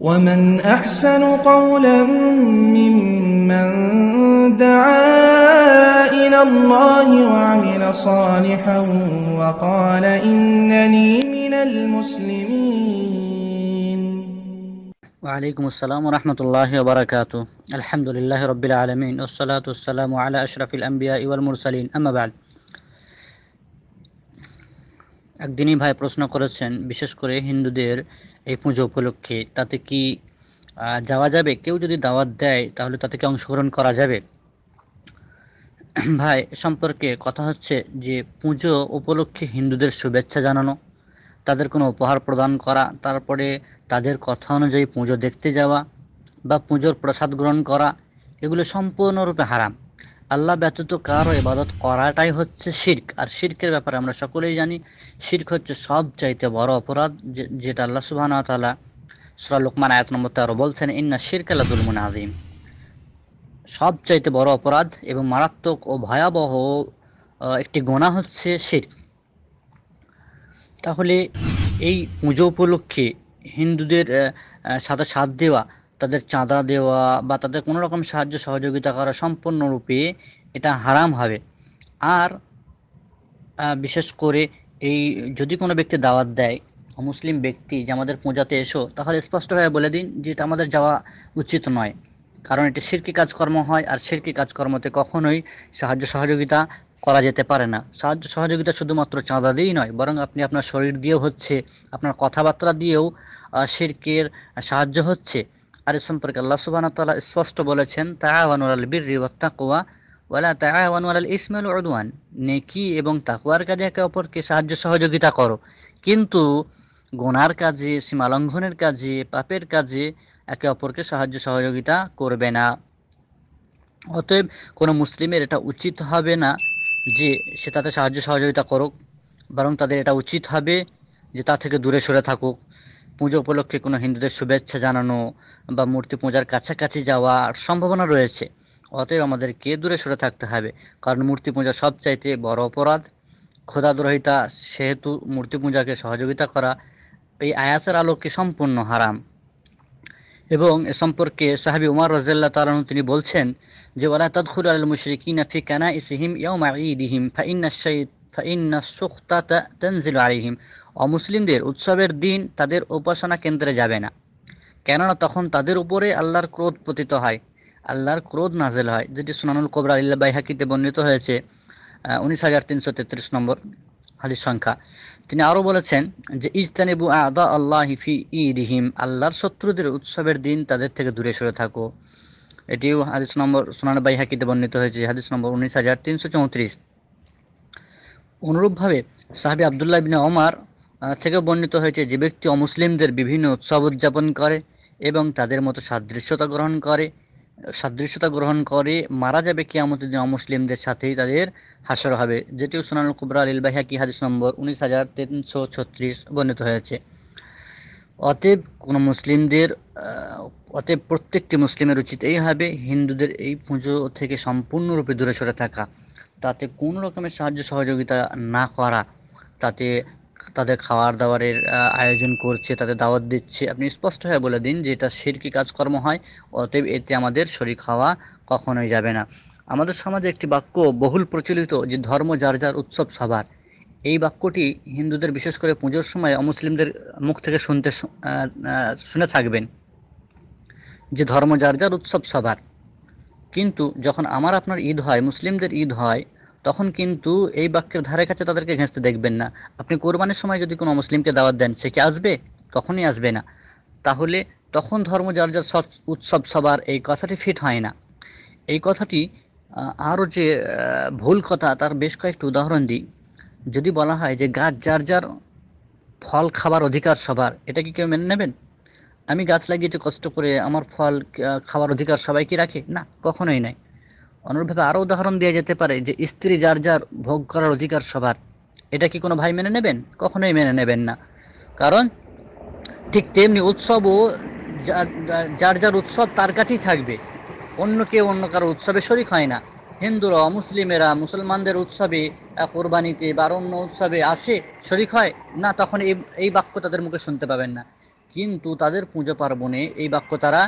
ومن أحسن قولا ممن دعا إلى الله وعمل صالحا وقال إنني من المسلمين وعليكم السلام ورحمة الله وبركاته الحمد لله رب العالمين والصلاة والسلام على أشرف الأنبياء والمرسلين أما بعد একদিনই ভাই প্রশ্ন করেছেন বিশেষ করে হিন্দুদের এই পুজো উপলক্ষে তাতে কি যাওয়া যাবে কেউ যদি দাওয়াত দেয় তাহলে তাতে কি অংশগ্রহণ করা যাবে ভাই সম্পর্কে কথা হচ্ছে যে পুজো উপলক্ষে হিন্দুদের শুভেচ্ছা জানানো তাদের কোনো উপহার প্রদান করা তারপরে তাদের কথা অনুযায়ী পুজো দেখতে যাওয়া বা পুজোর প্রসাদ গ্রহণ করা এগুলো সম্পূর্ণরূপে হারাম আল্লাহ ব্যতীত কারো ইবাদত করাটাই হচ্ছে শির্ক আর শির্কের ব্যাপারে আমরা সকলেই জানি শির্ক হচ্ছে সব চাইতে বড় অপরাধ যেটা আল্লাহ সুবাহান তালা সুরা লোকমান আয়াত নম্বর তেরো বলছেন ইন্না শির্ক আল্লাহুল মুন আজিম সব চাইতে বড় অপরাধ এবং মারাত্মক ও ভয়াবহ একটি গোনা হচ্ছে শির্ক তাহলে এই পুজো উপলক্ষে হিন্দুদের সাথে সাথ দেওয়া তাদের চাঁদা দেওয়া বা তাদের কোনো রকম সাহায্য সহযোগিতা করা সম্পূর্ণরূপে এটা হারাম হবে আর বিশেষ করে এই যদি কোনো ব্যক্তি দাওয়াত দেয় মুসলিম ব্যক্তি যে আমাদের পূজাতে এসো তাহলে স্পষ্টভাবে বলে দিন যে এটা আমাদের যাওয়া উচিত নয় কারণ এটি সিরকি কাজকর্ম হয় আর সিরকি কাজকর্মতে কখনোই সাহায্য সহযোগিতা করা যেতে পারে না সাহায্য সহযোগিতা শুধুমাত্র চাঁদা দিয়েই নয় বরং আপনি আপনার শরীর দিয়েও হচ্ছে আপনার কথাবার্তা দিয়েও সিরকের সাহায্য হচ্ছে আর এ সম্পর্কে আল্লাহ সুবাহতাল্লাহ স্পষ্ট বলেছেন তাহাওয়ানুল আল বীর তাকুয়া ওয়ালা তাহাওয়ানুল আল ইসমাল উদওয়ান নেকি এবং তাকুয়ার কাজে একে অপরকে সাহায্য সহযোগিতা করো কিন্তু গোনার কাজে সীমালঙ্ঘনের কাজে পাপের কাজে একে অপরকে সাহায্য সহযোগিতা করবে না অতএব কোনো মুসলিমের এটা উচিত হবে না যে সে তাতে সাহায্য সহযোগিতা করুক বরং তাদের এটা উচিত হবে যে তা থেকে দূরে সরে থাকুক পুজো উপলক্ষে কোনো হিন্দুদের শুভেচ্ছা জানানো বা মূর্তি পূজার কাছাকাছি যাওয়ার সম্ভাবনা রয়েছে অতএব আমাদেরকে দূরে সরে থাকতে হবে কারণ মূর্তি পূজা সবচাইতে বড় অপরাধ খোদাদ্রোহিতা সেহেতু মূর্তি পূজাকে সহযোগিতা করা এই আয়াতের আলোকে সম্পূর্ণ হারাম এবং এ সম্পর্কে সাহাবি উমার রাজাল্লা তালানু তিনি বলছেন যে ওলা তৎখুর আল মুশরিকিনা ফি কানা ইসিহিম ইয়াউমা ইদিহিম ফা ইন্না শাইত অমুসলিমদের উৎসবের দিন তাদের উপাসনা কেন্দ্রে যাবে না কেননা তখন তাদের উপরে আল্লাহর ক্রোধ পতিত হয় আল্লাহর ক্রোধ নাজেল হয় যেটি সুনানুল কোবরা আলিল্লা বাইহাকিতে বর্ণিত হয়েছে উনিশ হাজার তিনশো তেত্রিশ নম্বর হাদিস সংখ্যা তিনি আরও বলেছেন যে ইজতানিবু আদা আল্লাহ হিফি রিহিম আল্লাহর শত্রুদের উৎসবের দিন তাদের থেকে দূরে সরে থাকো এটিও হাদিস নম্বর সোনান হাকিতে বর্ণিত হয়েছে হাদিস নম্বর উনিশ হাজার তিনশো চৌত্রিশ অনুরূপভাবে সাহাবি আবদুল্লাহ বিন অমার থেকে বর্ণিত হয়েছে যে ব্যক্তি অমুসলিমদের বিভিন্ন উৎসব উদযাপন করে এবং তাদের মতো সাদৃশ্যতা গ্রহণ করে সাদৃশ্যতা গ্রহণ করে মারা যাবে কেয়ামত দিন অমুসলিমদের সাথেই তাদের হাসর হবে যেটি সোনানুল কুবরা আলিল বাহিয়াকি হাদিস নম্বর উনিশ হাজার তিনশো ছত্রিশ বর্ণিত হয়েছে অতএব কোনো মুসলিমদের অতএব প্রত্যেকটি মুসলিমের উচিত এই হবে হিন্দুদের এই পুজো থেকে সম্পূর্ণরূপে দূরে সরে থাকা তাতে কোনো রকমের সাহায্য সহযোগিতা না করা তাতে তাদের খাওয়ার দাওয়ারের আয়োজন করছে তাদের দাওয়াত দিচ্ছে আপনি স্পষ্ট হয়ে বলে দিন যে এটা শিরকি কাজকর্ম হয় অতএব এতে আমাদের শরীর খাওয়া কখনোই যাবে না আমাদের সমাজে একটি বাক্য বহুল প্রচলিত যে ধর্ম যার যার উৎসব সবার এই বাক্যটি হিন্দুদের বিশেষ করে পুজোর সময় অমুসলিমদের মুখ থেকে শুনতে শুনে থাকবেন যে ধর্ম যার যার উৎসব সবার কিন্তু যখন আমার আপনার ঈদ হয় মুসলিমদের ঈদ হয় তখন কিন্তু এই বাক্যের ধারে কাছে তাদেরকে ঘেঁচতে দেখবেন না আপনি কোরবানের সময় যদি কোনো মুসলিমকে দাওয়াত দেন সে কি আসবে কখনই আসবে না তাহলে তখন ধর্ম যার যার সব উৎসব সবার এই কথাটি ফিট হয় না এই কথাটি আরও যে ভুল কথা তার বেশ কয়েকটি উদাহরণ দিই যদি বলা হয় যে গাছ যার যার ফল খাবার অধিকার সবার এটা কি কেউ মেনে নেবেন আমি গাছ লাগিয়েছি কষ্ট করে আমার ফল খাওয়ার অধিকার সবাই কি রাখে না কখনোই নাই অনুরূপভাবে আরও উদাহরণ দেওয়া যেতে পারে যে স্ত্রী যার যার ভোগ করার অধিকার সবার এটা কি কোনো ভাই মেনে নেবেন কখনোই মেনে নেবেন না কারণ ঠিক তেমনি উৎসবও যার যার উৎসব তার কাছেই থাকবে অন্য কেউ অন্য কারো উৎসবে শরিক হয় না হিন্দুরা মুসলিমেরা মুসলমানদের উৎসবে কোরবানিতে বা অন্য উৎসবে আসে শরিক হয় না তখন এই এই বাক্য তাদের মুখে শুনতে পাবেন না কিন্তু তাদের পুজো পার্বণে এই বাক্য তারা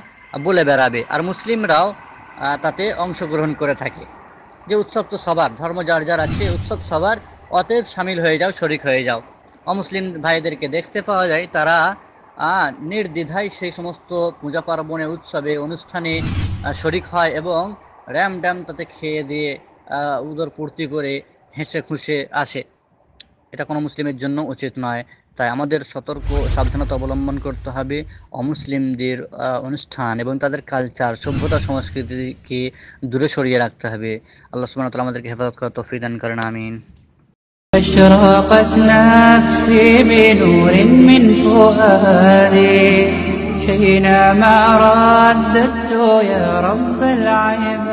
বলে বেড়াবে আর মুসলিমরাও তাতে অংশগ্রহণ করে থাকে যে উৎসব তো সবার ধর্ম যার যার আছে উৎসব সবার অতএব সামিল হয়ে যাও শরিক হয়ে যাও অমুসলিম ভাইদেরকে দেখতে পাওয়া যায় তারা নির্দ্বিধায় সেই সমস্ত পূজা পার্বণে উৎসবে অনুষ্ঠানে শরিক হয় এবং র্যাম ড্যাম তাতে খেয়ে দিয়ে উদর পূর্তি করে হেসে খুশে আসে এটা কোনো মুসলিমের জন্য উচিত নয় তাই আমাদের সতর্ক সাবধানতা অবলম্বন করতে হবে অমুসলিমদের অনুষ্ঠান এবং তাদের কালচার সভ্যতা সংস্কৃতিকে দূরে সরিয়ে রাখতে হবে আল্লাহ সুমান আমাদেরকে হেফাজত করা তফি দান করেন আমিন أشرقت نفسي بنور من فؤادي حينما رددت يا رب العباد